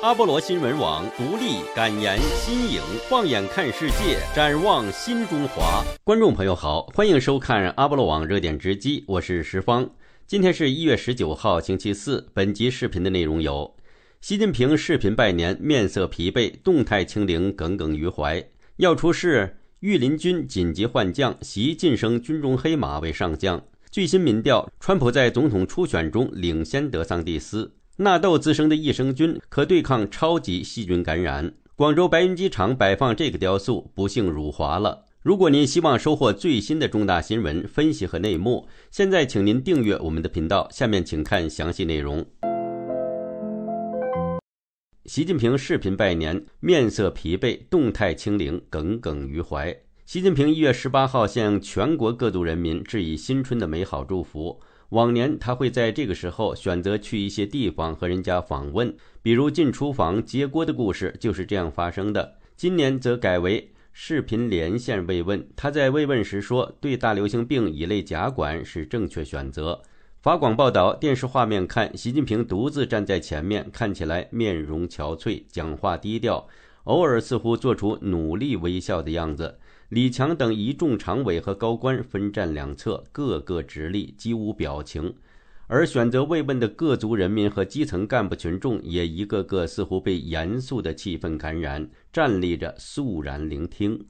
阿波罗新闻网独立、敢言、新颖，放眼看世界，展望新中华。观众朋友好，欢迎收看阿波罗网热点直击，我是石方。今天是一月十九号，星期四。本集视频的内容有：习近平视频拜年，面色疲惫，动态清零，耿耿于怀，要出事；御林军紧急换将，习晋升军中黑马为上将。最新民调，川普在总统初选中领先德桑蒂斯。纳豆滋生的益生菌可对抗超级细菌感染。广州白云机场摆放这个雕塑，不幸辱华了。如果您希望收获最新的重大新闻分析和内幕，现在请您订阅我们的频道。下面请看详细内容。习近平视频拜年，面色疲惫，动态清零，耿耿于怀。习近平一月十八号向全国各族人民致以新春的美好祝福。往年他会在这个时候选择去一些地方和人家访问，比如进厨房揭锅的故事就是这样发生的。今年则改为视频连线慰问。他在慰问时说：“对大流行病一类甲管是正确选择。”法广报道，电视画面看，习近平独自站在前面，看起来面容憔悴，讲话低调，偶尔似乎做出努力微笑的样子。李强等一众常委和高官分站两侧，各个直立，几无表情；而选择慰问的各族人民和基层干部群众也一个个似乎被严肃的气氛感染，站立着肃然聆听。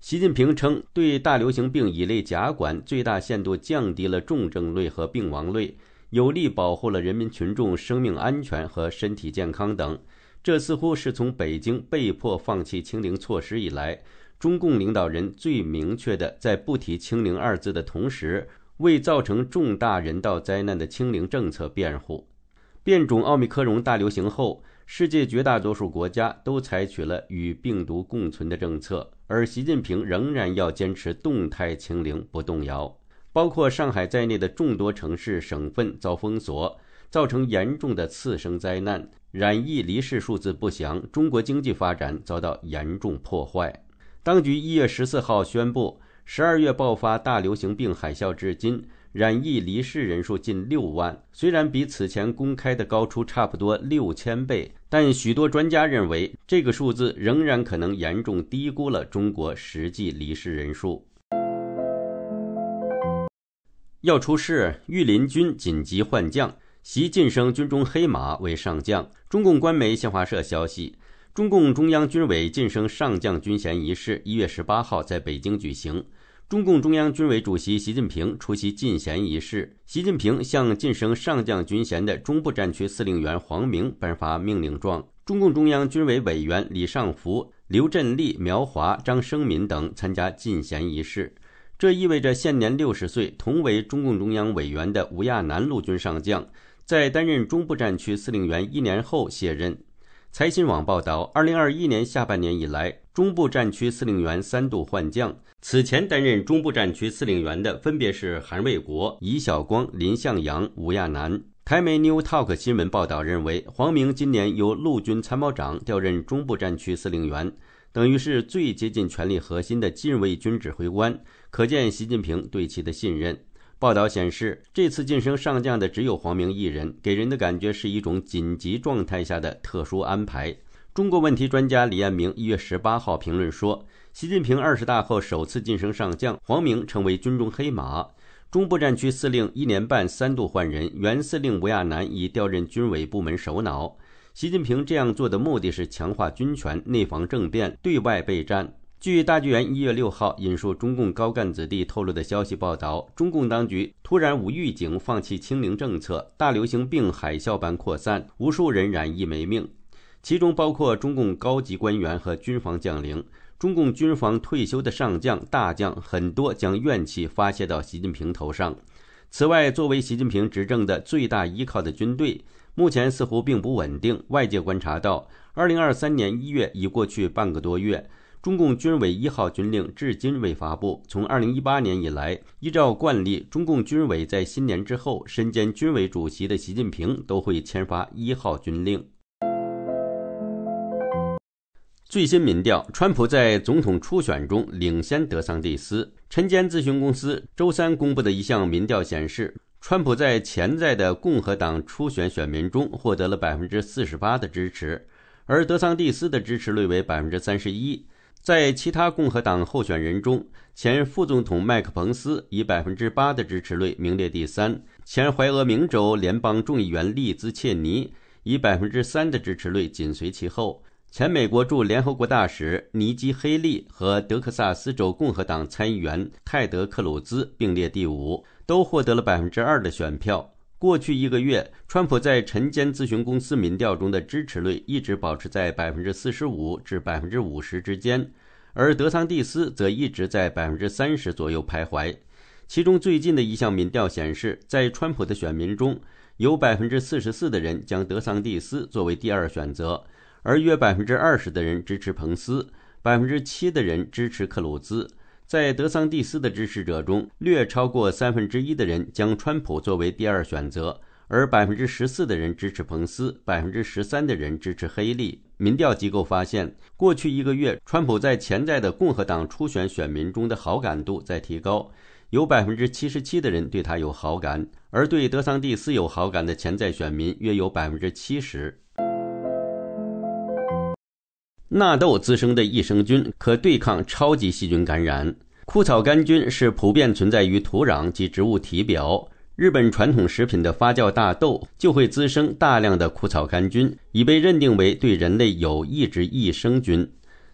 习近平称，对大流行病乙类甲管，最大限度降低了重症率和病亡率，有力保护了人民群众生命安全和身体健康等。这似乎是从北京被迫放弃清零措施以来。中共领导人最明确的，在不提“清零”二字的同时，为造成重大人道灾难的“清零”政策辩护。变种奥密克戎大流行后，世界绝大多数国家都采取了与病毒共存的政策，而习近平仍然要坚持动态清零不动摇。包括上海在内的众多城市、省份遭封锁，造成严重的次生灾难，染疫离世数字不详，中国经济发展遭到严重破坏。当局一月十四号宣布，十二月爆发大流行病海啸，至今染疫离世人数近六万。虽然比此前公开的高出差不多六千倍，但许多专家认为，这个数字仍然可能严重低估了中国实际离世人数。要出事，御林军紧急换将，习晋升军中黑马为上将。中共官媒新华社消息。中共中央军委晋升上将军衔仪式一月十八号在北京举行。中共中央军委主席习近平出席晋衔仪式。习近平向晋升上将军衔的中部战区司令员黄明颁发命令状。中共中央军委委员李尚福、刘振立、苗华、张生民等参加晋衔仪式。这意味着，现年六十岁、同为中共中央委员的吴亚南陆军上将在担任中部战区司令员一年后卸任。财新网报道，二零二一年下半年以来，中部战区司令员三度换将。此前担任中部战区司令员的分别是韩卫国、尹晓光、林向阳、吴亚楠。台媒 New Talk 新闻报道认为，黄明今年由陆军参谋长调任中部战区司令员，等于是最接近权力核心的近卫军指挥官，可见习近平对其的信任。报道显示，这次晋升上将的只有黄明一人，给人的感觉是一种紧急状态下的特殊安排。中国问题专家李彦明一月十八号评论说：“习近平二十大后首次晋升上将，黄明成为军中黑马。中部战区司令一年半三度换人，原司令吴亚南已调任军委部门首脑。习近平这样做的目的是强化军权，内防政变，对外备战。”据大纪元一月六号引述中共高干子弟透露的消息报道，中共当局突然无预警放弃清零政策，大流行病海啸般扩散，无数人染疫没命，其中包括中共高级官员和军方将领。中共军方退休的上将大将很多将怨气发泄到习近平头上。此外，作为习近平执政的最大依靠的军队，目前似乎并不稳定。外界观察到，二零二三年一月已过去半个多月。中共军委一号军令至今未发布。从二零一八年以来，依照惯例，中共军委在新年之后，身兼军委主席的习近平都会签发一号军令。最新民调：川普在总统初选中领先德桑蒂斯。晨间咨询公司周三公布的一项民调显示，川普在潜在的共和党初选选民中获得了百分之四十八的支持，而德桑蒂斯的支持率为百分之三十一。在其他共和党候选人中，前副总统麦克彭斯以百分之八的支持率名列第三，前怀俄明州联邦众议员利兹切尼以百分之三的支持率紧随其后，前美国驻联合国大使尼基黑利和德克萨斯州共和党参议员泰德克鲁兹并列第五，都获得了百分之二的选票。过去一个月，川普在晨间咨询公司民调中的支持率一直保持在百分之四十五至百分之五十之间，而德桑蒂斯则一直在百分之三十左右徘徊。其中最近的一项民调显示，在川普的选民中，有百分之四十四的人将德桑蒂斯作为第二选择，而约百分之二十的人支持彭斯，百分之七的人支持克鲁兹。在德桑蒂斯的支持者中，略超过三分之一的人将川普作为第二选择，而百分之十四的人支持彭斯，百分之十三的人支持黑利。民调机构发现，过去一个月，川普在潜在的共和党初选选民中的好感度在提高，有百分之七十七的人对他有好感，而对德桑蒂斯有好感的潜在选民约有百分之七十。纳豆滋生的益生菌可对抗超级细菌感染。枯草杆菌是普遍存在于土壤及植物体表。日本传统食品的发酵大豆就会滋生大量的枯草杆菌，已被认定为对人类有抑制益生菌。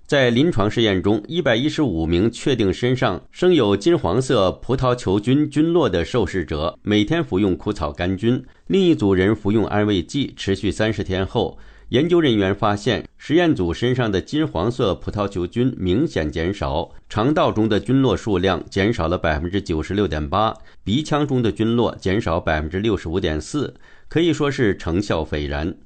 在临床试验中，一百一十五名确定身上生有金黄色葡萄球菌菌落的受试者，每天服用枯草杆菌，另一组人服用安慰剂，持续三十天后。研究人员发现，实验组身上的金黄色葡萄球菌明显减少，肠道中的菌落数量减少了百分之九十六点八，鼻腔中的菌落减少百分之六十五点四，可以说是成效斐然。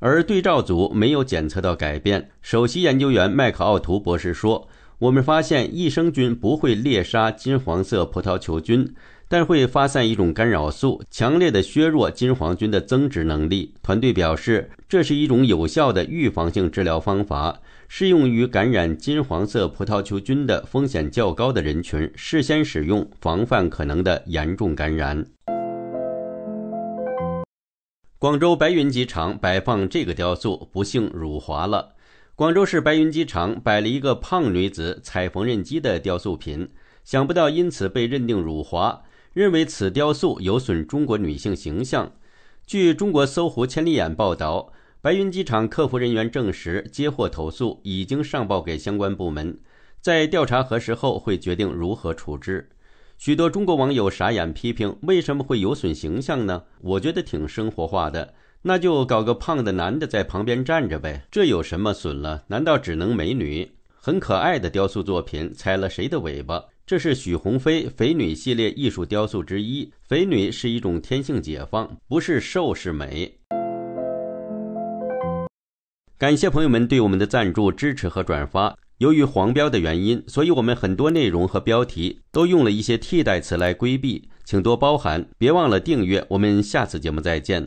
而对照组没有检测到改变。首席研究员麦克奥图博士说：“我们发现益生菌不会猎杀金黄色葡萄球菌。”但会发散一种干扰素，强烈的削弱金黄菌的增殖能力。团队表示，这是一种有效的预防性治疗方法，适用于感染金黄色葡萄球菌的风险较高的人群，事先使用防范可能的严重感染。广州白云机场摆放这个雕塑，不幸辱华了。广州市白云机场摆了一个胖女子踩缝纫机的雕塑品，想不到因此被认定辱华。认为此雕塑有损中国女性形象。据中国搜狐千里眼报道，白云机场客服人员证实，接获投诉已经上报给相关部门，在调查核实后会决定如何处置。许多中国网友傻眼，批评为什么会有损形象呢？我觉得挺生活化的，那就搞个胖的男的在旁边站着呗，这有什么损了？难道只能美女？很可爱的雕塑作品，踩了谁的尾巴？这是许鸿飞“肥女”系列艺术雕塑之一，“肥女”是一种天性解放，不是瘦是美。感谢朋友们对我们的赞助支持和转发。由于黄标的原因，所以我们很多内容和标题都用了一些替代词来规避，请多包涵。别忘了订阅，我们下次节目再见。